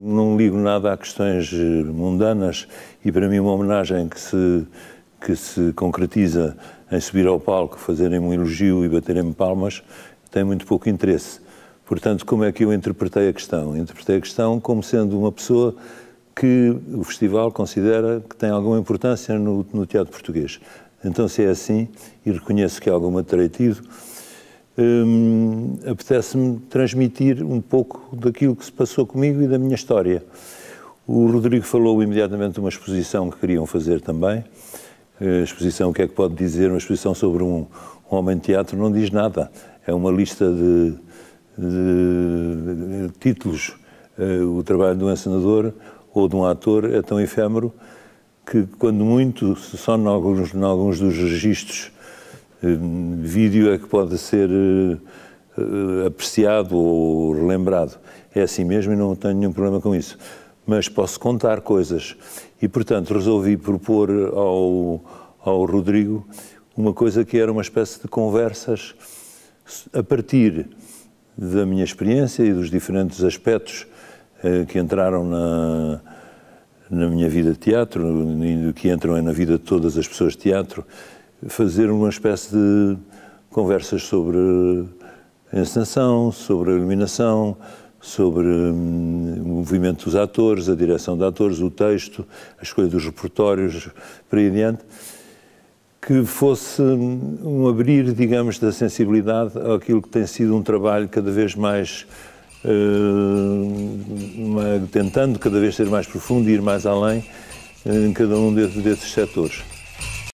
Não ligo nada a questões eh, mundanas e para mim uma homenagem que se, que se concretiza em subir ao palco, fazerem um elogio e baterem-me palmas, tem muito pouco interesse. Portanto, como é que eu interpretei a questão? Interpretei a questão como sendo uma pessoa que o festival considera que tem alguma importância no, no teatro português. Então, se é assim, e reconheço que alguma é algum tido, hum, apetece-me transmitir um pouco daquilo que se passou comigo e da minha história. O Rodrigo falou imediatamente de uma exposição que queriam fazer também. Eh, a exposição, o que é que pode dizer? Uma exposição sobre um, um homem de teatro não diz nada. É uma lista de, de, de títulos. Eh, o trabalho de um encenador ou de um ator é tão efêmero que, quando muito, só em alguns, em alguns dos registros eh, vídeo é que pode ser eh, apreciado ou relembrado. É assim mesmo e não tenho nenhum problema com isso. Mas posso contar coisas. E, portanto, resolvi propor ao, ao Rodrigo uma coisa que era uma espécie de conversas a partir da minha experiência e dos diferentes aspectos eh, que entraram na, na minha vida de teatro, que entram na vida de todas as pessoas de teatro, fazer uma espécie de conversas sobre a encenação, sobre a iluminação, sobre hum, o movimento dos atores, a direção de atores, o texto, a escolha dos repertórios, para aí adiante, que fosse hum, um abrir, digamos, da sensibilidade àquilo que tem sido um trabalho cada vez mais. Uh, tentando cada vez ser mais profundo e ir mais além hum, em cada um desses, desses setores.